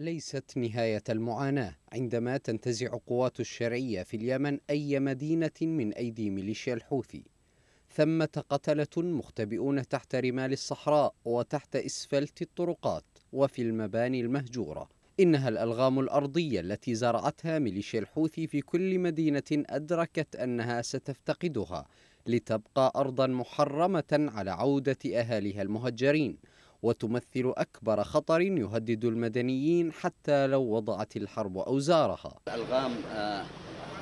ليست نهاية المعاناة عندما تنتزع قوات الشرعية في اليمن أي مدينة من أيدي ميليشيا الحوثي ثمة قتلة مختبئون تحت رمال الصحراء وتحت إسفلت الطرقات وفي المباني المهجورة إنها الألغام الأرضية التي زرعتها ميليشيا الحوثي في كل مدينة أدركت أنها ستفتقدها لتبقى أرضا محرمة على عودة أهاليها المهجرين وتمثل أكبر خطر يهدد المدنيين حتى لو وضعت الحرب أوزارها الغام آه،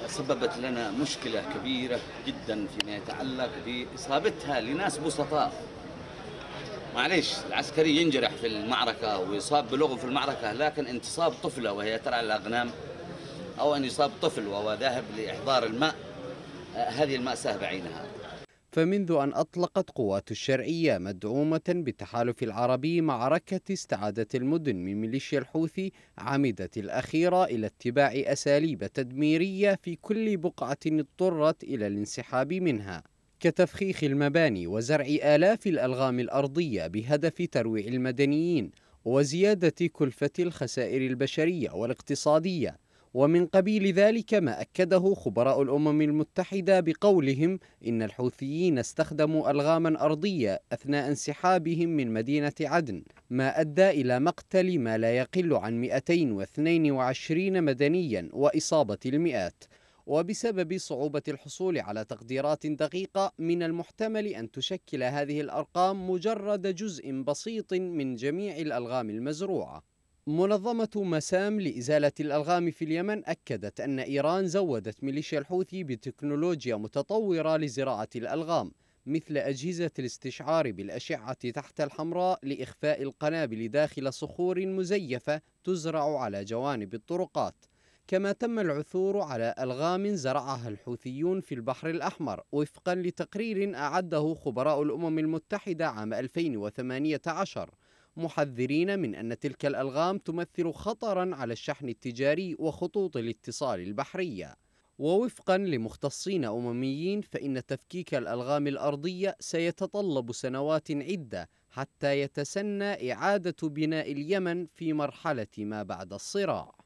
سببت لنا مشكلة كبيرة جدا فيما يتعلق بإصابتها لناس بسطاء معلش العسكري ينجرح في المعركة ويصاب بلغه في المعركة لكن انتصاب طفلة وهي ترعى الأغنام أو أن يصاب طفل وهو ذاهب لإحضار الماء آه، هذه المأساة بعينها فمنذ أن أطلقت قوات الشرعية مدعومة بالتحالف العربي معركة استعادة المدن من ميليشيا الحوثي عمدت الأخيرة إلى اتباع أساليب تدميرية في كل بقعة اضطرت إلى الانسحاب منها كتفخيخ المباني وزرع آلاف الألغام الأرضية بهدف ترويع المدنيين وزيادة كلفة الخسائر البشرية والاقتصادية ومن قبيل ذلك ما أكده خبراء الأمم المتحدة بقولهم إن الحوثيين استخدموا ألغاما أرضية أثناء انسحابهم من مدينة عدن ما أدى إلى مقتل ما لا يقل عن 222 مدنيا وإصابة المئات وبسبب صعوبة الحصول على تقديرات دقيقة من المحتمل أن تشكل هذه الأرقام مجرد جزء بسيط من جميع الألغام المزروعة منظمة مسام لإزالة الألغام في اليمن أكدت أن إيران زودت ميليشيا الحوثي بتكنولوجيا متطورة لزراعة الألغام مثل أجهزة الاستشعار بالأشعة تحت الحمراء لإخفاء القنابل داخل صخور مزيفة تزرع على جوانب الطرقات كما تم العثور على ألغام زرعها الحوثيون في البحر الأحمر وفقا لتقرير أعده خبراء الأمم المتحدة عام 2018 محذرين من أن تلك الألغام تمثل خطرا على الشحن التجاري وخطوط الاتصال البحرية ووفقا لمختصين أمميين فإن تفكيك الألغام الأرضية سيتطلب سنوات عدة حتى يتسنى إعادة بناء اليمن في مرحلة ما بعد الصراع